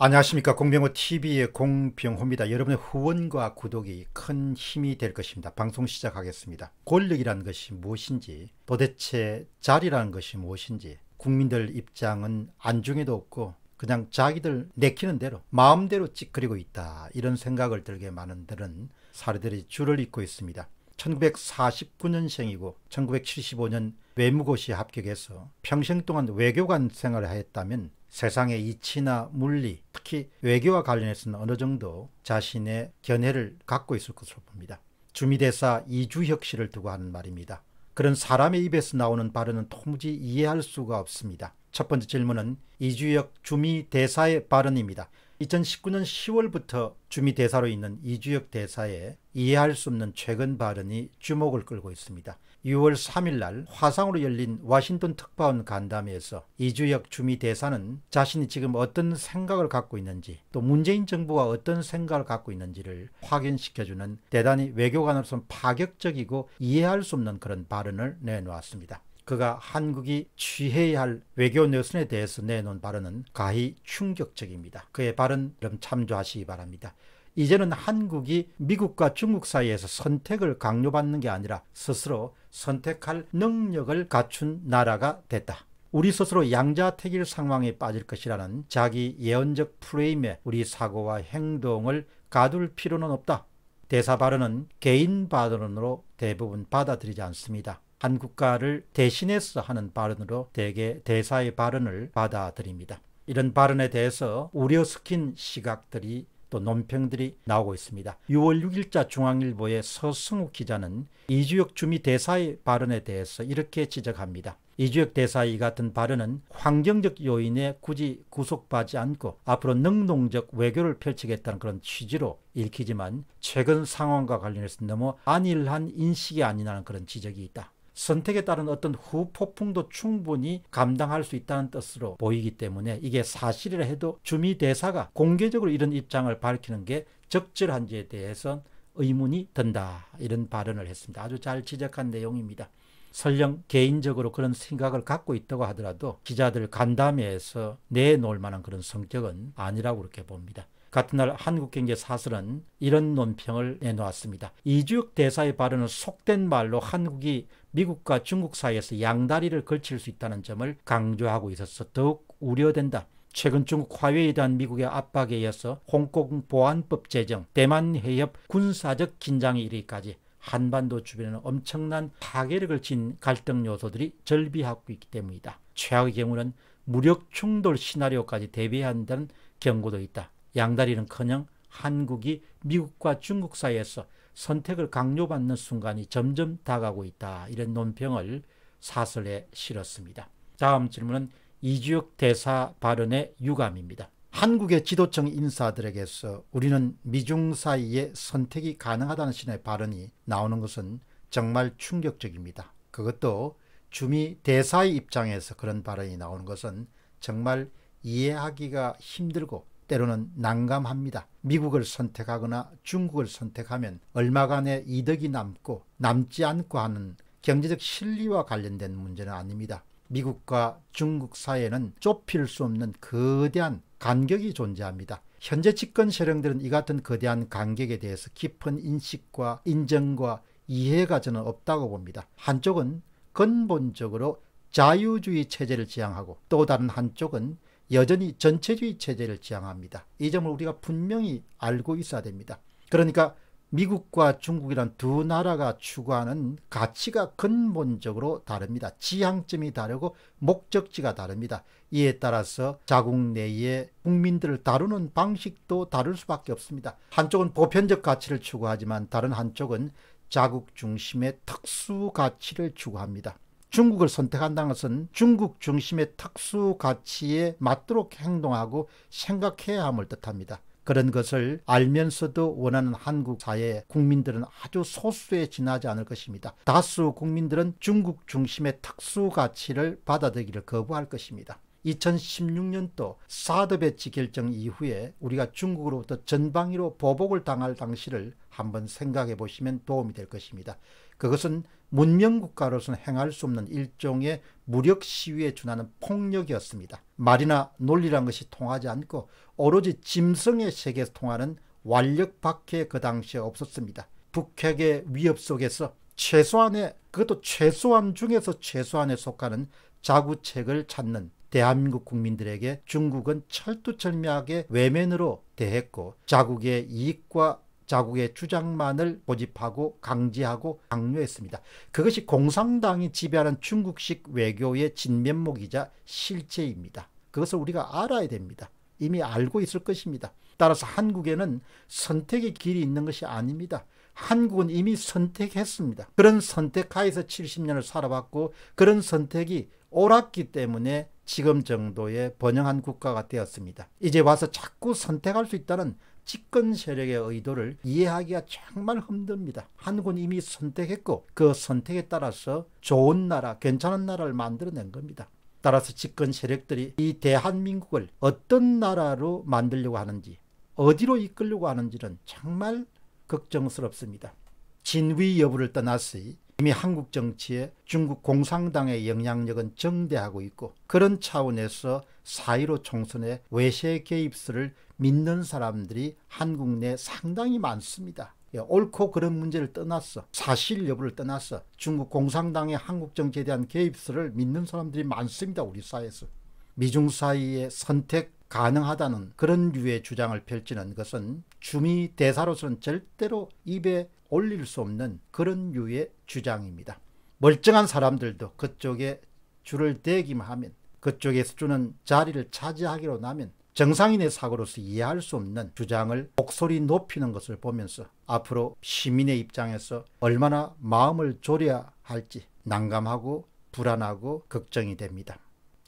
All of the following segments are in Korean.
안녕하십니까 공병호 TV의 공병호입니다. 여러분의 후원과 구독이 큰 힘이 될 것입니다. 방송 시작하겠습니다. 권력이라는 것이 무엇인지 도대체 자리라는 것이 무엇인지 국민들 입장은 안중에도 없고 그냥 자기들 내키는 대로 마음대로 찌그리고 있다 이런 생각을 들게 많은들은 사례들이 줄을 잇고 있습니다. 1949년생이고 1975년 외무고시에 합격해서 평생 동안 외교관 생활을 하였다면 세상의 이치나 물리, 특히 외교와 관련해서는 어느 정도 자신의 견해를 갖고 있을 것으로 봅니다. 주미대사 이주혁 씨를 두고 하는 말입니다. 그런 사람의 입에서 나오는 발언은 도무지 이해할 수가 없습니다. 첫 번째 질문은 이주혁 주미대사의 발언입니다. 2019년 10월부터 주미대사로 있는 이주혁 대사의 이해할 수 없는 최근 발언이 주목을 끌고 있습니다. 6월 3일 날 화상으로 열린 와싱턴 특파원 간담회에서 이주혁 주미 대사는 자신이 지금 어떤 생각을 갖고 있는지 또 문재인 정부가 어떤 생각을 갖고 있는지를 확인시켜주는 대단히 외교관으로서 파격적이고 이해할 수 없는 그런 발언을 내놓았습니다. 그가 한국이 취해야 할 외교 노선에 대해서 내놓은 발언은 가히 충격적입니다. 그의 발언 좀 참조하시기 바랍니다. 이제는 한국이 미국과 중국 사이에서 선택을 강요받는 게 아니라 스스로 선택할 능력을 갖춘 나라가 됐다. 우리 스스로 양자택일 상황에 빠질 것이라는 자기 예언적 프레임에 우리 사고와 행동을 가둘 필요는 없다. 대사 발언은 개인 발언으로 대부분 받아들이지 않습니다. 한국가를 대신해서 하는 발언으로 대개 대사의 발언을 받아들입니다. 이런 발언에 대해서 우려 섞인 시각들이 또 논평들이 나오고 있습니다. 6월 6일자 중앙일보의 서승욱 기자는 이주혁 주미 대사의 발언에 대해서 이렇게 지적합니다. 이주혁 대사의 같은 발언은 환경적 요인에 굳이 구속받지 않고 앞으로 능동적 외교를 펼치겠다는 그런 취지로 읽히지만 최근 상황과 관련해서 너무 안일한 인식이 아니냐는 그런 지적이 있다. 선택에 따른 어떤 후폭풍도 충분히 감당할 수 있다는 뜻으로 보이기 때문에 이게 사실이라 해도 주미 대사가 공개적으로 이런 입장을 밝히는 게 적절한지에 대해선 의문이 든다 이런 발언을 했습니다. 아주 잘 지적한 내용입니다. 설령 개인적으로 그런 생각을 갖고 있다고 하더라도 기자들 간담회에서 내놓을 만한 그런 성격은 아니라고 그렇게 봅니다. 같은 날 한국경제 사설은 이런 논평을 내놓았습니다. 이주혁 대사의 발언은 속된 말로 한국이 미국과 중국 사이에서 양다리를 걸칠 수 있다는 점을 강조하고 있어서 더욱 우려된다. 최근 중국 화웨이에 대한 미국의 압박에 이어서 홍콩 보안법 제정, 대만 해협 군사적 긴장의 이르기까지 한반도 주변에는 엄청난 파괴력을 진 갈등 요소들이 절비하고 있기 때문이다. 최악의 경우는 무력 충돌 시나리오까지 대비한다는 경고도 있다. 양다리는커녕 한국이 미국과 중국 사이에서 선택을 강요받는 순간이 점점 다가고 있다. 이런 논평을 사설에 실었습니다. 다음 질문은 이주혁 대사 발언의 유감입니다. 한국의 지도층 인사들에게서 우리는 미중 사이의 선택이 가능하다는 신의 발언이 나오는 것은 정말 충격적입니다. 그것도 주미 대사의 입장에서 그런 발언이 나오는 것은 정말 이해하기가 힘들고 때로는 난감합니다. 미국을 선택하거나 중국을 선택하면 얼마간의 이득이 남고 남지 않고 하는 경제적 실리와 관련된 문제는 아닙니다. 미국과 중국 사이에는 좁힐 수 없는 거대한 간격이 존재합니다. 현재 집권 세력들은 이 같은 거대한 간격에 대해서 깊은 인식과 인정과 이해가 저는 없다고 봅니다. 한쪽은 근본적으로 자유주의 체제를 지향하고 또 다른 한쪽은 여전히 전체주의 체제를 지향합니다. 이 점을 우리가 분명히 알고 있어야 됩니다. 그러니까 미국과 중국이란 두 나라가 추구하는 가치가 근본적으로 다릅니다. 지향점이 다르고 목적지가 다릅니다. 이에 따라서 자국 내의 국민들을 다루는 방식도 다를 수밖에 없습니다. 한쪽은 보편적 가치를 추구하지만 다른 한쪽은 자국 중심의 특수 가치를 추구합니다. 중국을 선택한다는 것은 중국 중심의 특수 가치에 맞도록 행동하고 생각해야 함을 뜻합니다. 그런 것을 알면서도 원하는 한국 사회 국민들은 아주 소수에 지나지 않을 것입니다. 다수 국민들은 중국 중심의 특수 가치를 받아들이기를 거부할 것입니다. 2016년도 사드 배치 결정 이후에 우리가 중국으로부터 전방위로 보복을 당할 당시를 한번 생각해 보시면 도움이 될 것입니다. 그것은 문명국가로서는 행할 수 없는 일종의 무력 시위에 준하는 폭력이었습니다. 말이나 논리란 것이 통하지 않고 오로지 짐승의 세계에서 통하는 완력밖에 그 당시에 없었습니다. 북핵의 위협 속에서 최소한의 그것도 최소한 중에서 최소한에 속하는 자구책을 찾는 대한민국 국민들에게 중국은 철두철미하게 외면으로 대했고 자국의 이익과 자국의 주장만을 고집하고 강제하고 강요했습니다. 그것이 공산당이 지배하는 중국식 외교의 진면목이자 실체입니다. 그것을 우리가 알아야 됩니다. 이미 알고 있을 것입니다. 따라서 한국에는 선택의 길이 있는 것이 아닙니다. 한국은 이미 선택했습니다. 그런 선택 하에서 70년을 살아왔고 그런 선택이 옳았기 때문에 지금 정도의 번영한 국가가 되었습니다. 이제 와서 자꾸 선택할 수 있다는 집권 세력의 의도를 이해하기가 정말 힘듭니다. 한국은 이미 선택했고 그 선택에 따라서 좋은 나라, 괜찮은 나라를 만들어낸 겁니다. 따라서 집권 세력들이 이 대한민국을 어떤 나라로 만들려고 하는지 어디로 이끌려고 하는지는 정말 걱정스럽습니다. 진위 여부를 떠나서 이미 한국 정치에 중국 공산당의 영향력은 증대하고 있고 그런 차원에서 사이로 총선에 외세 개입설을 믿는 사람들이 한국 내 상당히 많습니다. 예, 옳고 그런 문제를 떠났어 사실 여부를 떠났어 중국 공산당의 한국 정치에 대한 개입설을 믿는 사람들이 많습니다. 우리 사회에서. 미중 사이의 선택 가능하다는 그런 류의 주장을 펼치는 것은 주미 대사로서는 절대로 입에 올릴 수 없는 그런 유의 주장입니다. 멀쩡한 사람들도 그쪽에 줄을 대기만 하면 그쪽에서 주는 자리를 차지하기로 나면 정상인의 사고로서 이해할 수 없는 주장을 목소리 높이는 것을 보면서 앞으로 시민의 입장에서 얼마나 마음을 졸여야 할지 난감하고 불안하고 걱정이 됩니다.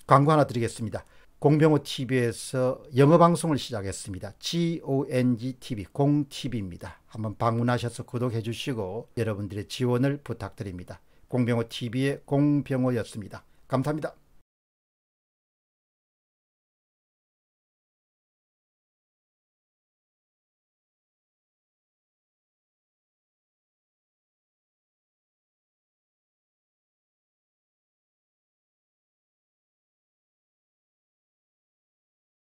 광고 하나 드리겠습니다. 공병호 TV에서 영어 방송을 시작했습니다. GONG TV, 공 TV입니다. 한번 방문하셔서 구독해 주시고 여러분들의 지원을 부탁드립니다. 공병호 TV의 공병호였습니다. 감사합니다.